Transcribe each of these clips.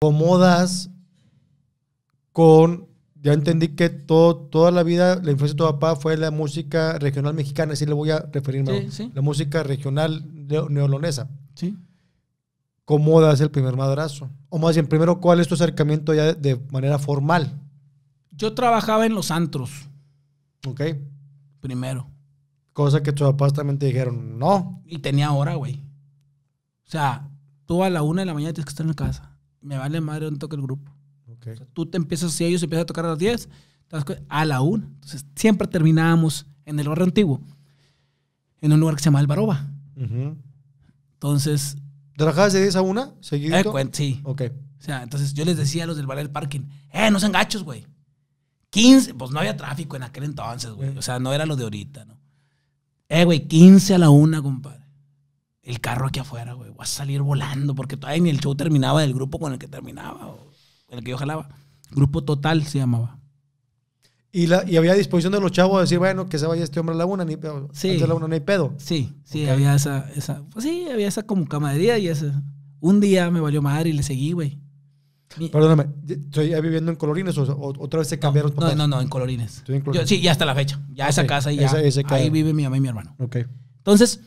cómo con, ya entendí que todo, toda la vida, la influencia de tu papá fue la música regional mexicana, así le voy a referirme. La música regional neolonesa. Sí. ¿Cómo el primer madrazo? O más bien, primero, ¿cuál es tu acercamiento ya de manera formal? Yo trabajaba en los antros. Ok. Primero. Cosa que tus papás también te dijeron, no. Y tenía hora, güey. O sea, tú a la una de la mañana tienes que estar en la casa me vale madre un toque el grupo. Okay. tú te empiezas, así, ellos empiezan a tocar a las 10, a la 1. Entonces, siempre terminábamos en el barrio antiguo, en un lugar que se llama El Baroba. Entonces... ¿Trabajabas de 10 a 1? ¿Seguido? Eh, sí. Ok. O sea, entonces yo les decía a los del barrio del parking, eh, no sean gachos, güey. 15, pues no había tráfico en aquel entonces, güey. Eh. O sea, no era lo de ahorita, ¿no? Eh, güey, 15 a la 1, compadre el carro aquí afuera, güey. Voy a salir volando porque todavía ni el show terminaba del grupo con el que terminaba, o el que yo jalaba. Grupo Total se llamaba. Y, la, y había disposición de los chavos a decir, bueno, que se vaya este hombre a la una, ni pedo. Sí. no hay pedo. Sí, sí, había esa, esa pues sí, había esa como camadería y ese... Un día me valió madre y le seguí, güey. Perdóname, ¿estoy viviendo en Colorines o, otra vez se cambiaron no, No, no, no, en Colorines. sí, ya hasta la fecha. Ya esa casa y ya. ahí vive mi mamá y mi hermano. Ok. Entonces,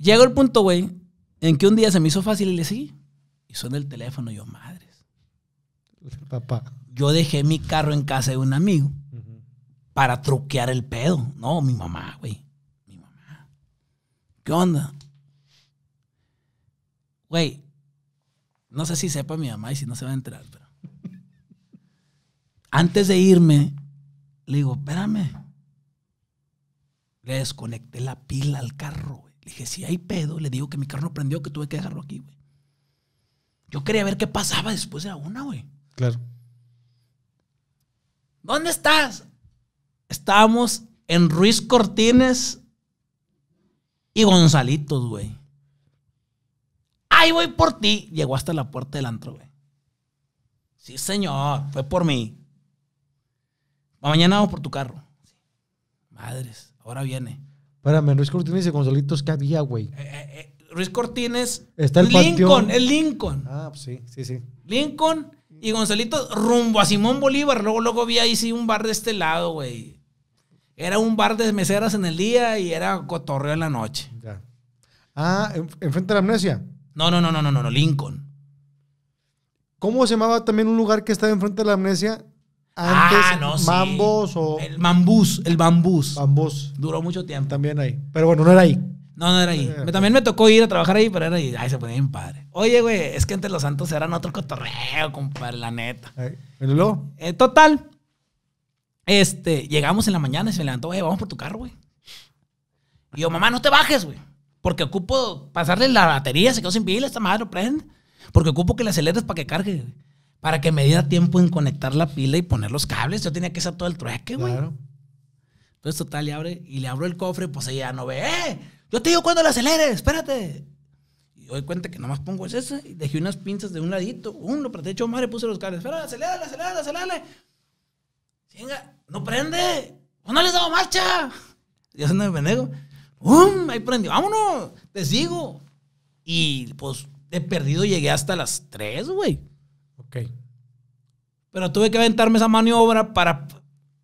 Llegó el punto, güey, en que un día se me hizo fácil y le seguí. Y suena el teléfono, yo, madres. Papá. Yo dejé mi carro en casa de un amigo para truquear el pedo. No, mi mamá, güey. Mi mamá. ¿Qué onda? Güey, no sé si sepa mi mamá y si no se va a enterar. pero. Antes de irme, le digo, espérame. Le desconecté la pila al carro, güey dije, si hay pedo, le digo que mi carro no prendió, que tuve que dejarlo aquí, güey. Yo quería ver qué pasaba después de la una, güey. Claro. ¿Dónde estás? Estábamos en Ruiz Cortines y Gonzalitos, güey. Ahí voy por ti. Llegó hasta la puerta del antro, güey. Sí, señor, fue por mí. Mañana vamos por tu carro. Madres, ahora viene. Espérame, Ruiz Cortines y Gonzalitos, ¿qué había, güey? Eh, eh, eh, Ruiz Cortines. Está el Lincoln, el Lincoln. Ah, pues sí, sí, sí. Lincoln y Gonzalito rumbo a Simón Bolívar. Luego, luego vi ahí sí un bar de este lado, güey. Era un bar de meseras en el día y era cotorreo en la noche. Ya. Ah, ¿enfrente de la amnesia? No, no, no, no, no, no, Lincoln. ¿Cómo se llamaba también un lugar que estaba enfrente de la amnesia ah, no, mambos o. El bambús, el bambús. Bambús. Duró mucho tiempo. También ahí. Pero bueno, no era ahí. No, no era ahí. Eh, también me tocó ir a trabajar ahí, pero era ahí. Ay, se ponía bien padre. Oye, güey, es que entre los santos eran otro cotorreo, compadre, la neta. ¿Pero lo? Eh, total. Este, llegamos en la mañana y se me levantó, güey, vamos por tu carro, güey. Y yo, mamá, no te bajes, güey. Porque ocupo pasarle la batería, se quedó sin pila, esta madre, prende. Porque ocupo que le aceleres para que cargue, güey para que me diera tiempo en conectar la pila y poner los cables. Yo tenía que hacer todo el trueque, güey. Claro. Entonces, total, le abre y le abro el cofre, pues ella no ve. ¡Eh! Yo te digo cuando le aceleres, espérate. Y doy cuenta que nomás pongo ese y dejé unas pinzas de un ladito. Uno, lo apreté hecho madre, puse los cables. Espera, acelérale, acelera acelérale. Venga, no prende. Pues, no le he dado marcha. Ya no me pendejo. ¡Um! Ahí prendió. ¡Vámonos! Te sigo. Y pues de perdido llegué hasta las 3, güey. Ok. Pero tuve que aventarme esa maniobra para,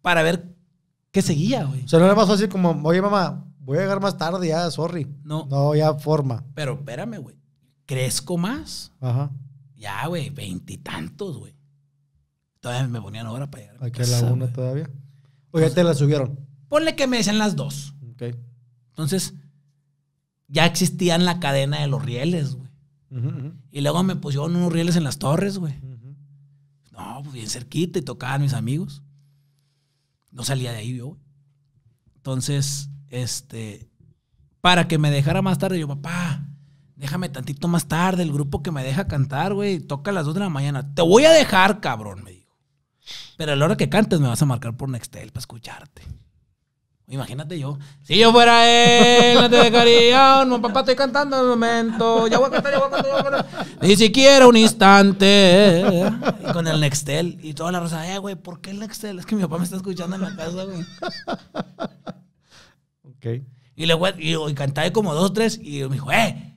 para ver qué seguía, güey. O sea, no era más fácil como, oye, mamá, voy a llegar más tarde, ya, sorry. No. No, ya forma. Pero espérame, güey. Crezco más. Ajá. Ya, güey, veintitantos, güey. Todavía me ponían hora para llegar. Aquí a la una todavía. Oye, te la subieron. Ponle que me decían las dos. Ok. Entonces, ya existían la cadena de los rieles, güey. Y luego me pusieron unos rieles en las torres, güey. Pues, bien cerquita y tocaban mis amigos. No salía de ahí yo. Entonces, este, para que me dejara más tarde, yo, papá, déjame tantito más tarde, el grupo que me deja cantar, güey, toca a las 2 de la mañana. Te voy a dejar, cabrón, me dijo. Pero a la hora que cantes me vas a marcar por Nextel para escucharte. Imagínate yo. Si yo fuera él, no te dejaría. No, papá, estoy cantando en el momento. Ya voy a cantar, ya voy a cantar, ya voy a cantar. Ni siquiera un instante. con el Nextel y toda la rosa. Eh, güey, ¿por qué el Nextel? Es que mi papá me está escuchando en la casa, güey. Ok. Y le voy y, cantaba como dos, tres. Y me dijo, eh,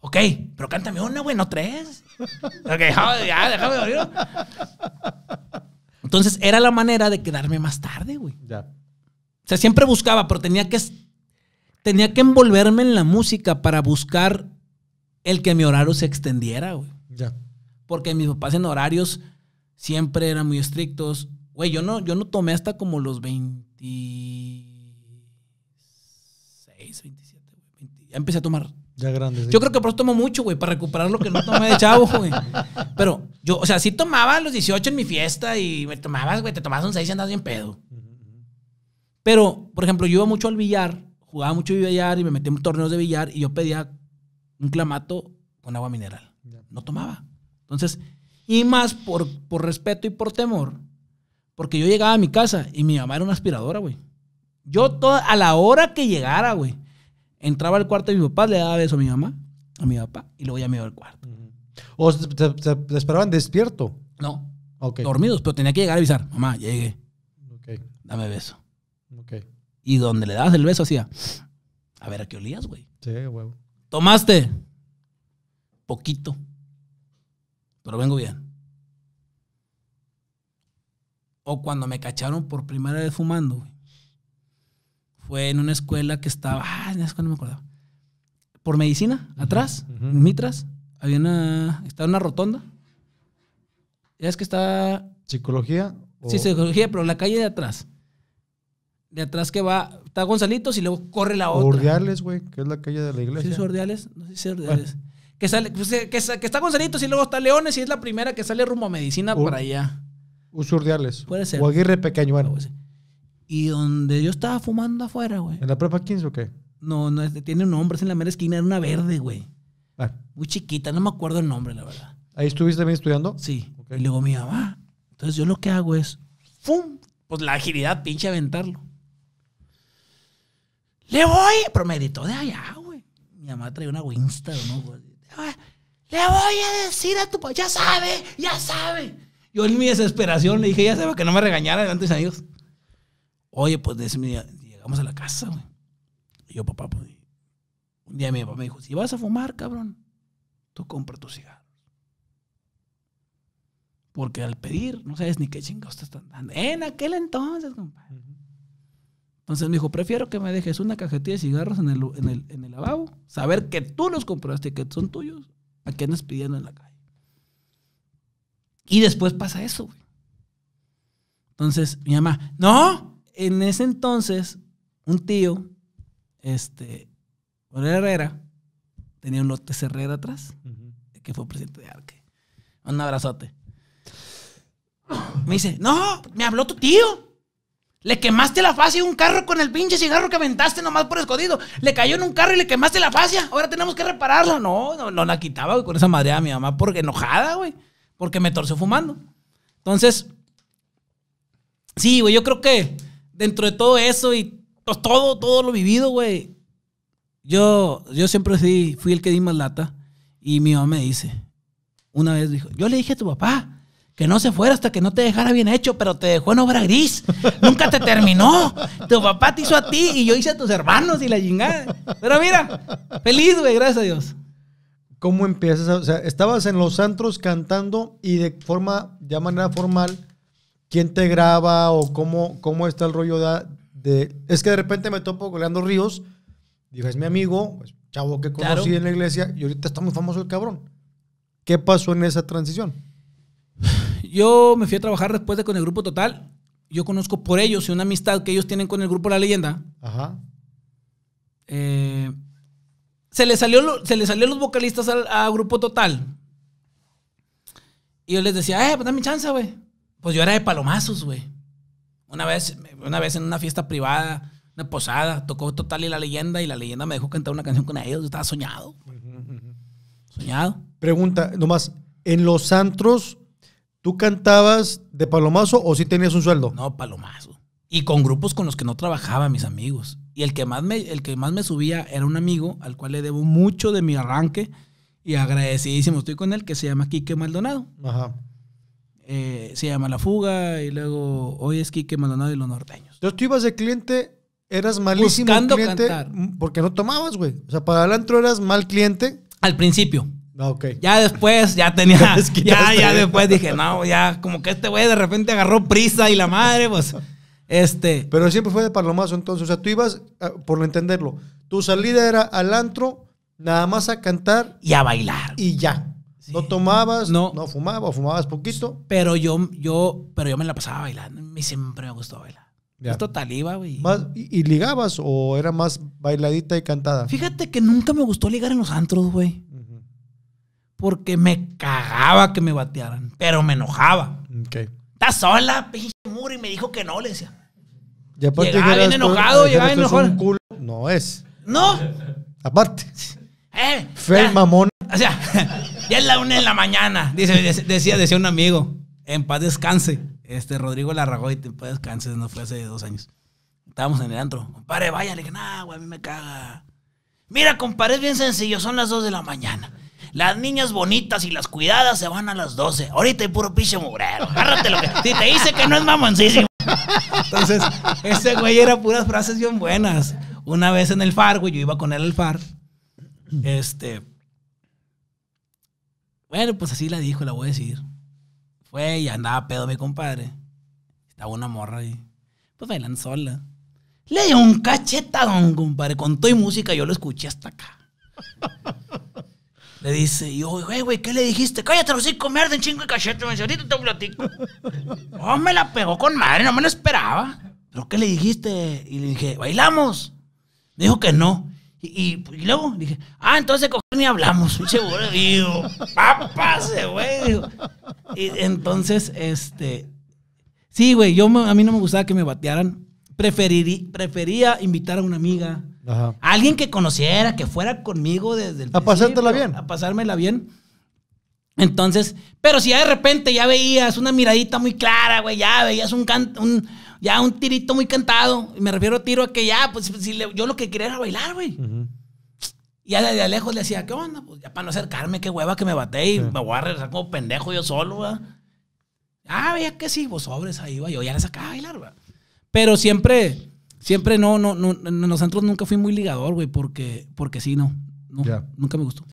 ok, pero cántame una, güey, no tres. Ok, ah, ya, déjame dormir. Entonces era la manera de quedarme más tarde, o sea, siempre buscaba, pero tenía que, tenía que envolverme en la música para buscar el que mi horario se extendiera, güey. Ya. Porque mis papás en horarios siempre eran muy estrictos. Güey, yo no, yo no tomé hasta como los 26, 27, Ya empecé a tomar. Ya grande. Yo creo que por eso tomo mucho, güey, para recuperar lo que no tomé de chavo, güey. Pero yo, o sea, sí tomaba a los 18 en mi fiesta y me tomabas, güey, te tomabas un 6 y andabas bien pedo. Pero, por ejemplo, yo iba mucho al billar, jugaba mucho billar y me metí en torneos de billar y yo pedía un clamato con agua mineral. No tomaba. Entonces, y más por, por respeto y por temor, porque yo llegaba a mi casa y mi mamá era una aspiradora, güey. Yo a la hora que llegara, güey, entraba al cuarto de mi papá, le daba beso a mi mamá, a mi papá, y luego ya me iba al cuarto. ¿O se esperaban despierto? No. Dormidos, pero tenía que llegar a avisar. Mamá, llegué. Dame beso. Okay. Y donde le dabas el beso hacía, a ver, ¿a qué olías, güey? Sí, huevo. ¿Tomaste? Poquito. Pero vengo bien. O cuando me cacharon por primera vez fumando, güey. Fue en una escuela que estaba, ah, no me acuerdo Por medicina, atrás, en Mitras, había una, estaba una rotonda. Ya es que está... ¿Psicología? Sí, psicología, pero la calle de atrás de atrás que va, está Gonzalitos y luego corre la otra. Ordeales, güey, que es la calle de la iglesia. ¿Sí No sé si es Ordeales. Que, sale, pues, eh, que, está Gonzalitos y luego está Leones y es la primera que sale rumbo a Medicina para allá. Usurdiales. Puede ser. O Aguirre Pequeño, Y donde yo estaba fumando afuera, güey. ¿En la prepa 15 o qué? No, no, tiene un nombre, es en la mera esquina, era una verde, güey. Ah. Muy chiquita, no me acuerdo el nombre, la verdad. ¿Ahí estuviste bien estudiando? Sí. Y luego mi mamá. Ah, entonces yo lo que hago es, ¡fum! Pues la agilidad, pinche aventarlo. Le voy, pero me gritó de allá, güey. Mi mamá traía una Winston, ¿no? Le voy a decir a tu papá, ya sabe, ya sabe. Yo en mi desesperación le dije, ya sabe, que no me regañara delante de mis Oye, pues llegamos a la casa, güey. Y yo, papá, pues, un día mi papá me dijo, si vas a fumar, cabrón, tú compra tus cigarros. Porque al pedir, no sabes ni qué chingados te están dando. En aquel entonces, compadre. Entonces me dijo, prefiero que me dejes una cajetilla de cigarros en el, en el, lavabo, saber que tú los compraste y que son tuyos, a quienes andas pidiendo en la calle. Y después pasa eso, Entonces, mi mamá, no, en ese entonces, un tío, este, Herrera, tenía un lote Herrera atrás, que fue presidente de Arque. Un abrazote. Me dice, no, me habló tu tío. Le quemaste la fascia a un carro con el pinche cigarro que aventaste nomás por escondido. Le cayó en un carro y le quemaste la fascia. Ahora tenemos que repararlo. No, no, no la quitaba con esa madre a mi mamá porque enojada, güey. Porque me torció fumando. Entonces, sí, güey, yo creo que dentro de todo eso y todo, todo lo vivido, güey, yo, yo siempre fui el que di más lata. Y mi mamá me dice, una vez dijo, yo le dije a tu papá que no se fuera hasta que no te dejara bien hecho, pero te dejó en obra gris. Nunca te terminó. Tu papá te hizo a ti y yo hice a tus hermanos y la chingada. Pero mira, feliz, güey, gracias a Dios. ¿Cómo empiezas? O sea, estabas en los antros cantando y de forma, de manera formal, ¿quién te graba o cómo, cómo está el rollo de, Es que de repente me topo con Ríos, digo, es mi amigo, chavo que conocí en la iglesia y ahorita está muy famoso el cabrón. ¿Qué pasó en esa transición? Yo me fui a trabajar después de con el grupo Total. Yo conozco por ellos y una amistad que ellos tienen con el grupo La Leyenda. Ajá. Eh, se le salió, se los vocalistas al a grupo Total. Y yo les decía, eh, pues mi chance, güey. Pues yo era de palomazos, güey. Una vez, una vez en una fiesta privada, una posada, tocó Total y la leyenda, y la leyenda me dejó cantar una canción con ellos. Yo estaba soñado. Soñado. Pregunta, nomás, en los antros ¿Tú cantabas de palomazo o sí tenías un sueldo? No, palomazo. Y con grupos con los que no trabajaba, mis amigos. Y el que más me, el que más me subía era un amigo al cual le debo mucho de mi arranque y agradecidísimo estoy con él, que se llama Quique Maldonado. Ajá. Eh, se llama La Fuga y luego hoy es Quique Maldonado y Los Norteños. Entonces tú ibas de cliente, eras malísimo cliente. Porque no tomabas, güey. O sea, para el antro eras mal cliente. Al principio. Ah, ya después, ya tenía. ya, ya, después dije, no, ya, como que este güey de repente agarró prisa y la madre, pues. Este. Pero siempre fue de palomazo, entonces. O sea, tú ibas, ah, por entenderlo, tu salida era al antro, nada más a cantar. Y a bailar. Y ya. No tomabas, no, fumabas, fumabas poquito. Pero yo, yo, pero yo me la pasaba bailando. A mí siempre me gustó bailar. Ya. total iba, güey. ¿Y, ¿Y ligabas o era más bailadita y cantada? Fíjate que nunca me gustó ligar en los antros, güey porque me cagaba que me batearan, pero me enojaba. ¿Estás Está sola, pinche muro, y me dijo que no, le decía. Llegaba bien enojado, llegaba bien enojado. No es. No. Aparte. Eh, Fel mamón. O sea, ya es la una de la mañana, dice, decía, decía un amigo. En paz descanse. Este Rodrigo Larragoy, en paz descanse, no fue hace dos años. Estábamos en el antro. Compadre, vaya, le dije, nah, güey, a mí me caga. Mira, compadre, es bien sencillo, son las dos de la mañana. Las niñas bonitas y las cuidadas se van a las 12. Ahorita hay puro piche mugrero. Agárrate lo que. Si te dice que no es mamoncísimo. Entonces, ese güey era puras frases bien buenas. Una vez en el FAR, güey, yo iba con él al FAR. Este. Bueno, pues así la dijo, la voy a decir. Fue y andaba pedo mi compadre. Estaba una morra ahí. Pues bailando sola. Le dio un cachetadón, compadre. Con toda y música yo lo escuché hasta acá. Le dice, y yo, güey, eh, güey, ¿qué le dijiste? Cállate, los hijos, mierda, en chingo y cachete, me ahorita te platico. oh, me la pegó con madre, no me lo esperaba. ¿Pero qué le dijiste? Y le dije, ¿bailamos? dijo que no. Y, luego dije, ah, entonces cogí y hablamos. Y digo, Papase, eh, güey. Y entonces, este. Sí, güey, yo a mí no me gustaba que me batearan. prefería invitar a una amiga Alguien que conociera, que fuera conmigo desde el A pasártela bien. A pasármela bien. Entonces, pero si ya de repente ya veías una miradita muy clara, güey, ya veías un, un, ya un tirito muy cantado, y me refiero a tiro a que ya, pues yo lo que quería era bailar, güey. Y ya de, lejos le decía, ¿qué onda? Pues ya para no acercarme, qué hueva que me bate y me voy a regresar como pendejo yo solo, güey. Ah, veía que sí, vos pues, sobres ahí, güey, yo ya le sacaba a bailar, güey. Pero siempre Siempre no, no, no, nosotros nunca fui muy ligador, güey, porque, porque sí, no. no Nunca me gustó.